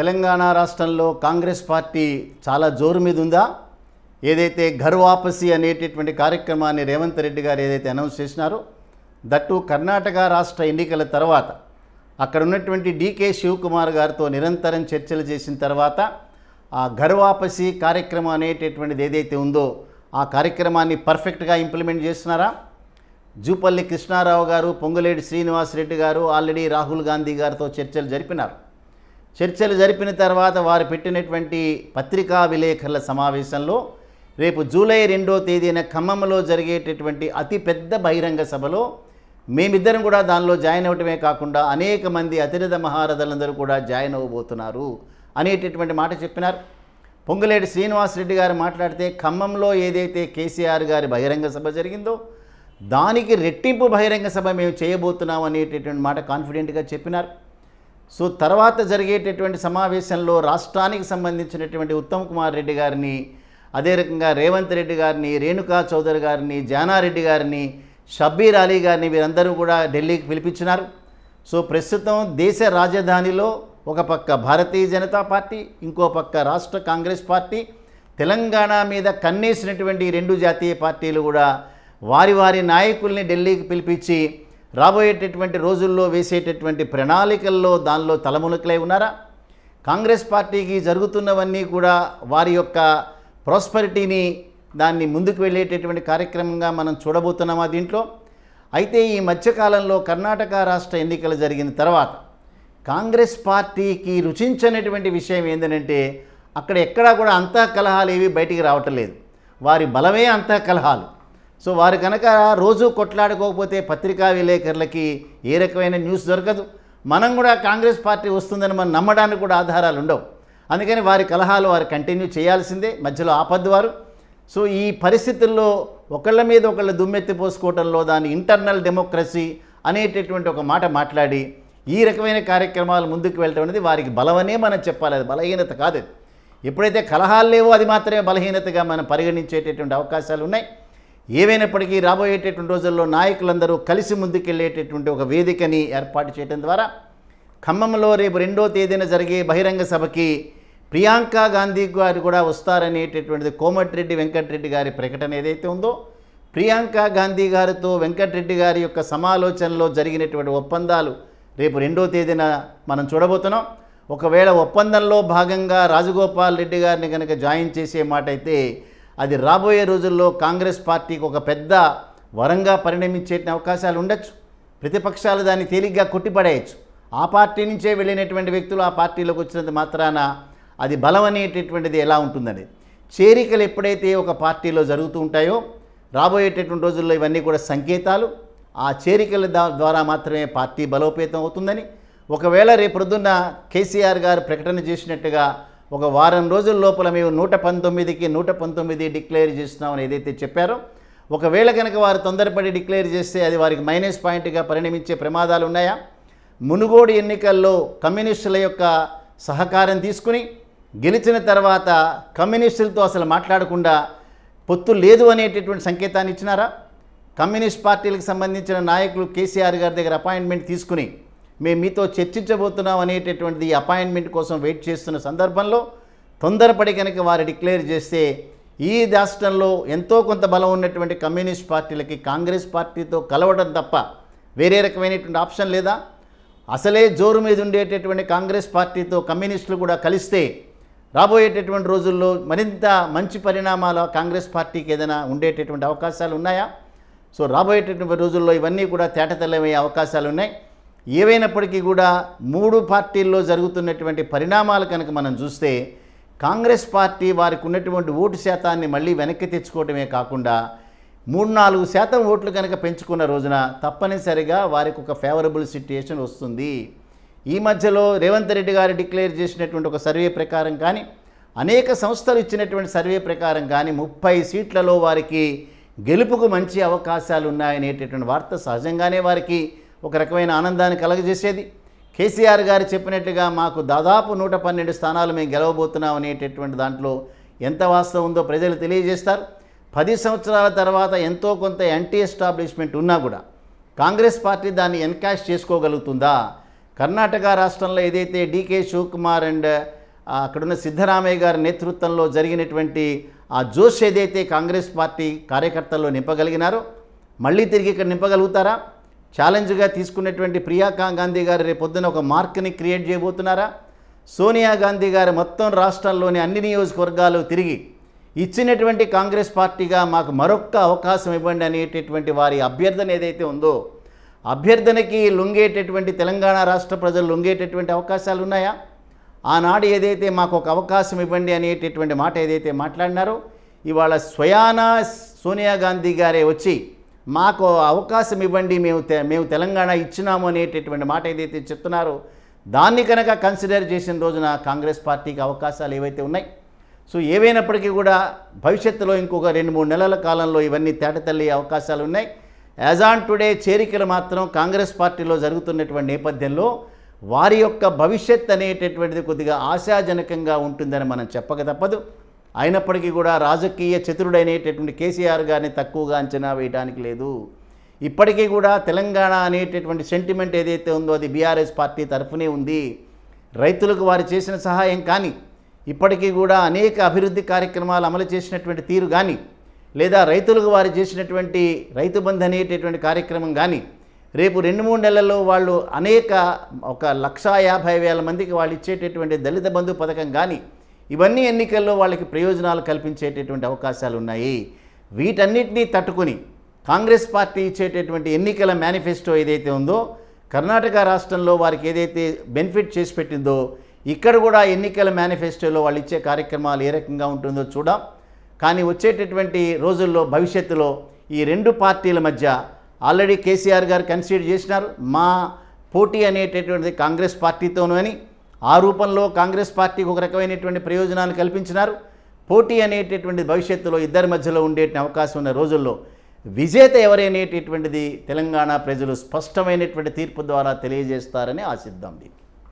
తెలంగాణ రాష్ట్రంలో కాంగ్రెస్ పార్టీ చాలా జోరు మీద ఉందా ఏదైతే ఘర్ వాపసి అనేటటువంటి కార్యక్రమాన్ని రేవంత్ రెడ్డి గారు ఏదైతే అనౌన్స్ చేసినారో దట్టు కర్ణాటక రాష్ట్ర ఎన్నికల తర్వాత అక్కడ ఉన్నటువంటి డీకే శివకుమార్ గారితో నిరంతరం చర్చలు చేసిన తర్వాత ఆ ఘర్ వాపసి కార్యక్రమం అనేటటువంటిది ఏదైతే ఉందో ఆ కార్యక్రమాన్ని పర్ఫెక్ట్గా ఇంప్లిమెంట్ చేస్తున్నారా జూపల్లి కృష్ణారావు గారు పొంగులేటి శ్రీనివాసరెడ్డి గారు ఆల్రెడీ రాహుల్ గాంధీ గారితో చర్చలు జరిపినారు చర్చలు జరిపిన తర్వాత వారు పెట్టినటువంటి పత్రికా విలేకరుల సమావేశంలో రేపు జూలై రెండో తేదీన ఖమ్మంలో జరిగేటటువంటి అతిపెద్ద బహిరంగ సభలో మేమిద్దరం కూడా దానిలో జాయిన్ అవ్వటమే కాకుండా అనేక మంది అతిరథ మహారథులందరూ కూడా జాయిన్ అవ్వబోతున్నారు అనేటటువంటి మాట చెప్పినారు పొంగులేటి శ్రీనివాసరెడ్డి గారు మాట్లాడితే ఖమ్మంలో ఏదైతే కేసీఆర్ గారి బహిరంగ సభ జరిగిందో దానికి రెట్టింపు బహిరంగ సభ మేము చేయబోతున్నాం అనేటటువంటి మాట కాన్ఫిడెంట్గా చెప్పినారు సో తర్వాత జరిగేటటువంటి సమావేశంలో రాష్ట్రానికి సంబంధించినటువంటి ఉత్తమ్ కుమార్ రెడ్డి గారిని అదే రకంగా రేవంత్ రెడ్డి గారిని రేణుకా చౌదరి గారిని జానారెడ్డి గారిని షబ్బీర్ అలీ గారిని వీరందరూ కూడా ఢిల్లీకి పిలిపించినారు సో ప్రస్తుతం దేశ రాజధానిలో ఒక పక్క భారతీయ జనతా పార్టీ ఇంకో పక్క రాష్ట్ర కాంగ్రెస్ పార్టీ తెలంగాణ మీద కన్నేసినటువంటి రెండు జాతీయ పార్టీలు కూడా వారి వారి నాయకుల్ని ఢిల్లీకి పిలిపించి రాబోయేటటువంటి రోజుల్లో వేసేటటువంటి ప్రణాళికల్లో దానిలో తలమునకలై ఉన్నారా కాంగ్రెస్ పార్టీకి జరుగుతున్నవన్నీ కూడా వారి యొక్క ప్రాస్పరిటీని దాన్ని ముందుకు వెళ్ళేటటువంటి కార్యక్రమంగా మనం చూడబోతున్నామా దీంట్లో అయితే ఈ మధ్యకాలంలో కర్ణాటక రాష్ట్ర ఎన్నికలు జరిగిన తర్వాత కాంగ్రెస్ పార్టీకి రుచించినటువంటి విషయం ఏంటంటే అక్కడ ఎక్కడా కూడా అంతఃకలహాలు ఏవి బయటికి రావటం లేదు వారి బలమే అంతఃకలహాలు సో వారు కనుక రోజు కొట్లాడుకోకపోతే పత్రికా విలేకరులకి ఏ రకమైన న్యూస్ దొరకదు మనం కూడా కాంగ్రెస్ పార్టీ వస్తుందని మనం నమ్మడానికి కూడా ఆధారాలు ఉండవు అందుకని వారి కలహాలు వారు కంటిన్యూ చేయాల్సిందే మధ్యలో ఆపద్దు వారు సో ఈ పరిస్థితుల్లో ఒకళ్ళ మీద ఒకళ్ళు దుమ్మెత్తి పోసుకోవటంలో దాని ఇంటర్నల్ డెమోక్రసీ అనేటటువంటి ఒక మాట మాట్లాడి ఈ రకమైన కార్యక్రమాలు ముందుకు వెళ్ళడం అనేది వారికి బలమనే మనం చెప్పాలి అది బలహీనత కాదు ఎప్పుడైతే కలహాలు లేవో అది మాత్రమే బలహీనతగా మనం పరిగణించేటటువంటి అవకాశాలు ఉన్నాయి ఏవైనప్పటికీ రాబోయేటటువంటి రోజుల్లో నాయకులందరూ కలిసి ముందుకెళ్ళేటటువంటి ఒక వేదికని ఏర్పాటు చేయడం ద్వారా ఖమ్మంలో రేపు రెండో తేదీన జరిగే బహిరంగ సభకి ప్రియాంక గాంధీ గారు కూడా వస్తారనేటటువంటిది కోమటిరెడ్డి వెంకటరెడ్డి గారి ప్రకటన ఏదైతే ఉందో ప్రియాంక గాంధీ గారితో వెంకటరెడ్డి గారి యొక్క సమాలోచనలో జరిగినటువంటి ఒప్పందాలు రేపు రెండో తేదీన మనం చూడబోతున్నాం ఒకవేళ ఒప్పందంలో భాగంగా రాజగోపాల్ రెడ్డి గారిని కనుక జాయిన్ చేసే మాట అయితే అది రాబోయే రోజుల్లో కాంగ్రెస్ పార్టీకి ఒక పెద్ద వరంగా పరిణమించే అవకాశాలు ఉండొచ్చు ప్రతిపక్షాలు దాన్ని తేలిగ్గా కొట్టిపడేయచ్చు ఆ పార్టీ నుంచే వెళ్ళినటువంటి వ్యక్తులు ఆ పార్టీలోకి వచ్చినంత మాత్రాన అది బలం అనేటటువంటిది ఎలా ఉంటుందని చేరికలు ఎప్పుడైతే ఒక పార్టీలో జరుగుతూ ఉంటాయో రాబోయేటటువంటి రోజుల్లో ఇవన్నీ కూడా సంకేతాలు ఆ చేరికల ద్వారా మాత్రమే పార్టీ బలోపేతం అవుతుందని ఒకవేళ రేపొద్దున్న కేసీఆర్ గారు ప్రకటన చేసినట్టుగా ఒక వారం రోజుల లోపల మేము నూట పంతొమ్మిదికి నూట పంతొమ్మిది డిక్లేర్ చేస్తున్నామని ఏదైతే చెప్పారో ఒకవేళ కనుక వారు తొందరపడి డిక్లేర్ చేస్తే అది వారికి మైనస్ పాయింట్గా పరిణమించే ప్రమాదాలు ఉన్నాయా మునుగోడు ఎన్నికల్లో కమ్యూనిస్టుల యొక్క సహకారం తీసుకుని గెలిచిన తర్వాత కమ్యూనిస్టులతో అసలు మాట్లాడకుండా పొత్తు లేదు అనేటటువంటి సంకేతాన్ని ఇచ్చినారా కమ్యూనిస్ట్ పార్టీలకు సంబంధించిన నాయకులు కేసీఆర్ గారి దగ్గర అపాయింట్మెంట్ తీసుకుని మేము మీతో చర్చించబోతున్నాం అనేటటువంటిది అపాయింట్మెంట్ కోసం వెయిట్ చేస్తున్న సందర్భంలో తొందరపడి కనుక వారు డిక్లేర్ చేస్తే ఈ రాష్ట్రంలో ఎంతో కొంత బలం ఉన్నటువంటి కమ్యూనిస్ట్ పార్టీలకి కాంగ్రెస్ పార్టీతో కలవడం తప్ప వేరే రకమైనటువంటి ఆప్షన్ లేదా అసలే జోరు మీద ఉండేటటువంటి కాంగ్రెస్ పార్టీతో కమ్యూనిస్టులు కూడా కలిస్తే రాబోయేటటువంటి రోజుల్లో మరింత మంచి పరిణామాలు కాంగ్రెస్ పార్టీకి ఏదైనా ఉండేటటువంటి అవకాశాలు ఉన్నాయా సో రాబోయేటటువంటి రోజుల్లో ఇవన్నీ కూడా తేటతెల్లమయ్యే అవకాశాలు ఉన్నాయి ఏవైనప్పటికీ కూడా మూడు పార్టీల్లో జరుగుతున్నటువంటి పరిణామాలు కనుక మనం చూస్తే కాంగ్రెస్ పార్టీ వారికి ఉన్నటువంటి ఓటు శాతాన్ని మళ్ళీ వెనక్కి తెచ్చుకోవటమే కాకుండా మూడు నాలుగు శాతం ఓట్లు కనుక పెంచుకున్న రోజున తప్పనిసరిగా వారికి ఒక ఫేవరబుల్ సిట్యుయేషన్ వస్తుంది ఈ మధ్యలో రేవంత్ రెడ్డి గారు డిక్లేర్ చేసినటువంటి ఒక సర్వే ప్రకారం కానీ అనేక సంస్థలు ఇచ్చినటువంటి సర్వే ప్రకారం కానీ ముప్పై సీట్లలో వారికి గెలుపుకు మంచి అవకాశాలు ఉన్నాయనేటటువంటి వార్త సహజంగానే వారికి ఒక రకమైన ఆనందాన్ని కలగజేసేది కేసీఆర్ గారు చెప్పినట్టుగా మాకు దాదాపు నూట పన్నెండు స్థానాలు మేము గెలవబోతున్నాం అనేటటువంటి దాంట్లో ఎంత వాస్తవం ఉందో ప్రజలు తెలియజేస్తారు పది సంవత్సరాల తర్వాత ఎంతో కొంత ఎన్టీ ఎస్టాబ్లిష్మెంట్ ఉన్నా కూడా కాంగ్రెస్ పార్టీ దాన్ని ఎన్కాష్ చేసుకోగలుగుతుందా కర్ణాటక రాష్ట్రంలో ఏదైతే డీకే శివకుమార్ అండ్ అక్కడున్న సిద్ధరామయ్య గారి నేతృత్వంలో జరిగినటువంటి ఆ జోష్ ఏదైతే కాంగ్రెస్ పార్టీ కార్యకర్తల్లో నింపగలిగినారో మళ్ళీ తిరిగి ఇక్కడ నింపగలుగుతారా ఛాలెంజ్గా తీసుకున్నటువంటి ప్రియాంకా గాంధీ గారు రేపొద్దున ఒక మార్క్ని క్రియేట్ చేయబోతున్నారా సోనియా గాంధీ గారు మొత్తం రాష్ట్రంలోని అన్ని నియోజకవర్గాలు తిరిగి ఇచ్చినటువంటి కాంగ్రెస్ పార్టీగా మాకు మరొక్క అవకాశం ఇవ్వండి అనేటటువంటి వారి అభ్యర్థన ఏదైతే ఉందో అభ్యర్థనకి లొంగేటటువంటి తెలంగాణ రాష్ట్ర ప్రజలు లొంగేటటువంటి అవకాశాలు ఉన్నాయా ఆనాడు ఏదైతే మాకు ఒక అవకాశం ఇవ్వండి అనేటటువంటి మాట ఏదైతే మాట్లాడినారో ఇవాళ స్వయానా సోనియా గాంధీ గారే వచ్చి మాకు అవకాశం ఇవ్వండి మేము మేము తెలంగాణ ఇచ్చినాము అనేటటువంటి మాట ఏదైతే చెప్తున్నారో దాన్ని కనుక కన్సిడర్ చేసిన రోజున కాంగ్రెస్ పార్టీకి అవకాశాలు ఏవైతే ఉన్నాయి సో ఏవైనప్పటికీ కూడా భవిష్యత్తులో ఇంకొక రెండు మూడు నెలల కాలంలో ఇవన్నీ తేటతల్లి అవకాశాలు ఉన్నాయి యాజ్ ఆన్ టుడే చేరికలు మాత్రం కాంగ్రెస్ పార్టీలో జరుగుతున్నటువంటి నేపథ్యంలో వారి యొక్క భవిష్యత్ అనేటటువంటిది కొద్దిగా ఆశాజనకంగా ఉంటుందని మనం చెప్పక తప్పదు అయినప్పటికీ కూడా రాజకీయ చతురుడైనటువంటి కేసీఆర్ గారిని తక్కువగా అంచనా వేయడానికి లేదు ఇప్పటికీ కూడా తెలంగాణ అనేటటువంటి సెంటిమెంట్ ఏదైతే ఉందో అది బీఆర్ఎస్ పార్టీ తరఫునే ఉంది రైతులకు వారు చేసిన సహాయం కానీ ఇప్పటికీ కూడా అనేక అభివృద్ధి కార్యక్రమాలు అమలు చేసినటువంటి తీరు కానీ లేదా రైతులకు వారు చేసినటువంటి రైతు బంధు అనేటటువంటి కార్యక్రమం కానీ రేపు రెండు మూడు నెలల్లో వాళ్ళు అనేక ఒక లక్షా యాభై వేల మందికి వాళ్ళు ఇచ్చేటటువంటి దళిత బంధు పథకం కానీ ఇవన్నీ ఎన్నికల్లో వాళ్ళకి ప్రయోజనాలు కల్పించేటటువంటి అవకాశాలు ఉన్నాయి వీటన్నిటినీ తట్టుకుని కాంగ్రెస్ పార్టీ ఇచ్చేటటువంటి ఎన్నికల మేనిఫెస్టో ఏదైతే ఉందో కర్ణాటక రాష్ట్రంలో వారికి ఏదైతే బెనిఫిట్ చేసి పెట్టిందో ఇక్కడ కూడా ఎన్నికల మేనిఫెస్టోలో వాళ్ళు ఇచ్చే కార్యక్రమాలు ఏ రకంగా ఉంటుందో చూడాం కానీ వచ్చేటటువంటి రోజుల్లో భవిష్యత్తులో ఈ రెండు పార్టీల మధ్య ఆల్రెడీ కేసీఆర్ గారు కన్సిడర్ చేసినారు మా పోటీ అనేటటువంటిది కాంగ్రెస్ పార్టీతోనూ అని ఆ రూపంలో కాంగ్రెస్ పార్టీకి ఒక రకమైనటువంటి ప్రయోజనాలు కల్పించినారు పోటీ అనేటటువంటి భవిష్యత్తులో ఇద్దరి మధ్యలో ఉండే అవకాశం ఉన్న రోజుల్లో విజేత ఎవరనేటటువంటిది తెలంగాణ ప్రజలు స్పష్టమైనటువంటి తీర్పు ద్వారా తెలియజేస్తారని ఆశిద్దాం